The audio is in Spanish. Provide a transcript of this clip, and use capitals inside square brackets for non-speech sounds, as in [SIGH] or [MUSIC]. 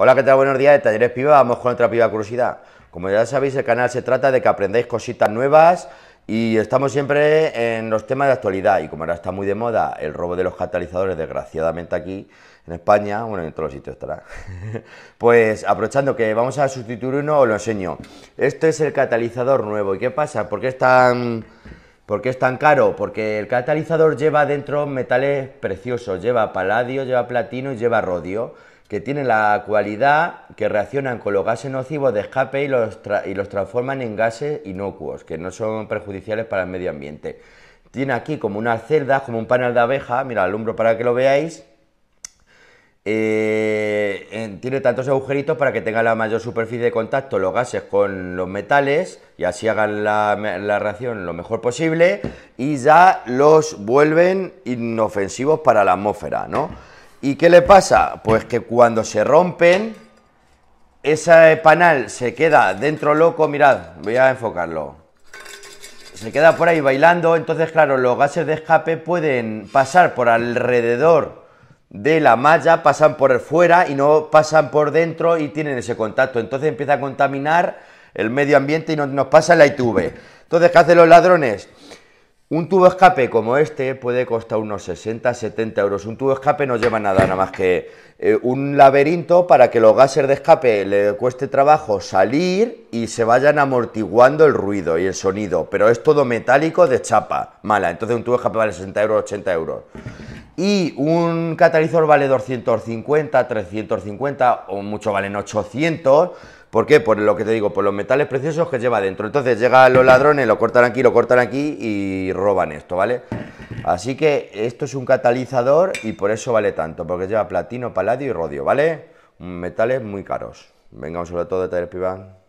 Hola, ¿qué tal? Buenos días de Talleres Piva. Vamos con otra Piva Curiosidad. Como ya sabéis, el canal se trata de que aprendáis cositas nuevas y estamos siempre en los temas de actualidad. Y como ahora está muy de moda el robo de los catalizadores, desgraciadamente aquí en España, bueno, en todos los sitios estará. [LAUGHS] pues aprovechando que vamos a sustituir uno, os lo enseño. Este es el catalizador nuevo. ¿Y qué pasa? ¿Por qué es tan.? ¿Por qué es tan caro? Porque el catalizador lleva dentro metales preciosos, lleva paladio, lleva platino y lleva rodio que tiene la cualidad que reaccionan con los gases nocivos de escape y los, y los transforman en gases inocuos, que no son perjudiciales para el medio ambiente. Tiene aquí como una celda, como un panel de abeja, mira, alumbro para que lo veáis. Eh, tiene tantos agujeritos para que tenga la mayor superficie de contacto los gases con los metales y así hagan la, la reacción lo mejor posible y ya los vuelven inofensivos para la atmósfera, ¿no? ¿Y qué le pasa? Pues que cuando se rompen, ese panal se queda dentro loco, mirad, voy a enfocarlo. Se queda por ahí bailando, entonces claro, los gases de escape pueden pasar por alrededor de la malla, pasan por fuera y no pasan por dentro y tienen ese contacto. Entonces empieza a contaminar el medio ambiente y nos, pasa la ITV. Entonces, ¿qué hacen los ladrones? Un tubo escape como este puede costar unos 60-70 euros. Un tubo escape no lleva nada, nada más que eh, un laberinto para que los gases de escape le cueste trabajo salir y se vayan amortiguando el ruido y el sonido. Pero es todo metálico de chapa mala. Entonces un tubo escape vale 60 euros, 80 euros. Y un catalizador vale 250, 350 o mucho valen 800 ¿Por qué? Por lo que te digo, por los metales preciosos que lleva dentro. Entonces llegan los ladrones, lo cortan aquí, lo cortan aquí y roban esto, ¿vale? Así que esto es un catalizador y por eso vale tanto, porque lleva platino, paladio y rodio, ¿vale? Metales muy caros. Venga, sobre todo, de todos,